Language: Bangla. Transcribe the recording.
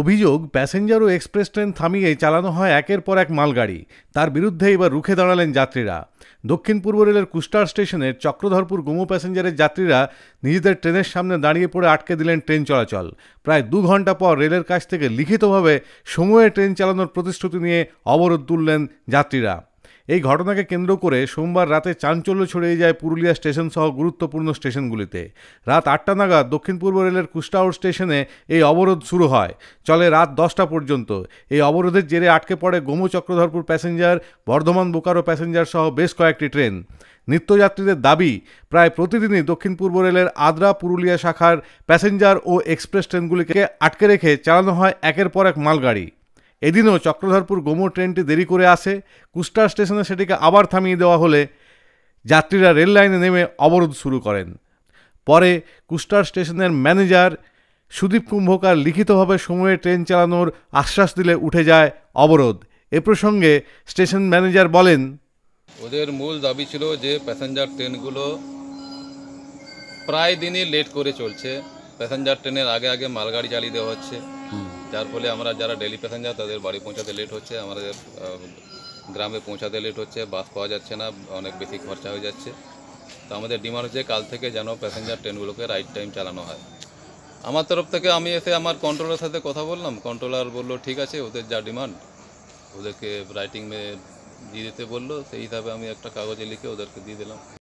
অভিযোগ প্যাসেঞ্জার ও এক্সপ্রেস ট্রেন থামিয়ে চালানো হয় একের পর এক মালগাড়ি তার বিরুদ্ধে এবার রুখে দাঁড়ালেন যাত্রীরা দক্ষিণ পূর্ব রেলের কুস্টার স্টেশনের চক্রধরপুর গুমো প্যাসেঞ্জারের যাত্রীরা নিজেদের ট্রেনের সামনে দাঁড়িয়ে পড়ে আটকে দিলেন ট্রেন চলাচল প্রায় দু ঘন্টা পর রেলের কাছ থেকে লিখিতভাবে সময়ে ট্রেন চালানোর প্রতিশ্রুতি নিয়ে অবরোধ তুললেন যাত্রীরা এই ঘটনাকে কেন্দ্র করে সোমবার রাতে চাঞ্চল্য ছড়িয়ে যায় পুরুলিয়া স্টেশন সহ গুরুত্বপূর্ণ স্টেশনগুলিতে রাত আটটা নাগাদ দক্ষিণ পূর্ব রেলের কুষ্টাউর স্টেশনে এই অবরোধ শুরু হয় চলে রাত দশটা পর্যন্ত এই অবরোধের জেরে আটকে পড়ে গোমু চক্রধরপুর প্যাসেঞ্জার বর্ধমান বোকারো প্যাসেঞ্জার সহ বেশ কয়েকটি ট্রেন নিত্যযাত্রীদের দাবি প্রায় প্রতিদিনই দক্ষিণ পূর্ব রেলের আদ্রা পুরুলিয়া শাখার প্যাসেঞ্জার ও এক্সপ্রেস ট্রেনগুলিকে আটকে রেখে চালানো হয় একের পর এক মালগাড়ি এদিনও চক্রধরপুর গোমো ট্রেনটি দেরি করে আসে কুস্টার স্টেশনে সেটিকে আবার থামিয়ে দেওয়া হলে যাত্রীরা রেল লাইনে নেমে অবরোধ শুরু করেন পরে কুস্টার স্টেশনের ম্যানেজার সুদীপ কুম্ভকার লিখিতভাবে সময়ে ট্রেন চালানোর আশ্বাস দিলে উঠে যায় অবরোধ এ প্রসঙ্গে স্টেশন ম্যানেজার বলেন ওদের মূল দাবি ছিল যে প্যাসেঞ্জার ট্রেনগুলো প্রায় দিনই লেট করে চলছে প্যাসেঞ্জার ট্রেনের আগে আগে মালগাড়ি চালিয়ে দেওয়া হচ্ছে যার ফলে আমরা যারা ডেলি প্যাসেঞ্জার তাদের বাড়ি পৌঁছাতে লেট হচ্ছে আমাদের গ্রামে পৌঁছাতে লেট হচ্ছে বাস পাওয়া যাচ্ছে না অনেক বেশি খরচা হয়ে যাচ্ছে তো আমাদের ডিমান্ড হচ্ছে কাল থেকে যেন প্যাসেঞ্জার ট্রেনগুলোকে রাইট টাইম চালানো হয় আমার তরফ থেকে আমি এসে আমার কন্ট্রোলার সাথে কথা বললাম কন্ট্রোলার বললো ঠিক আছে ওদের যা ডিমান্ড ওদেরকে রাইটিংয়ে দিয়ে দিতে বললো সেই হিসাবে আমি একটা কাগজে লিখে ওদেরকে দিয়ে দিলাম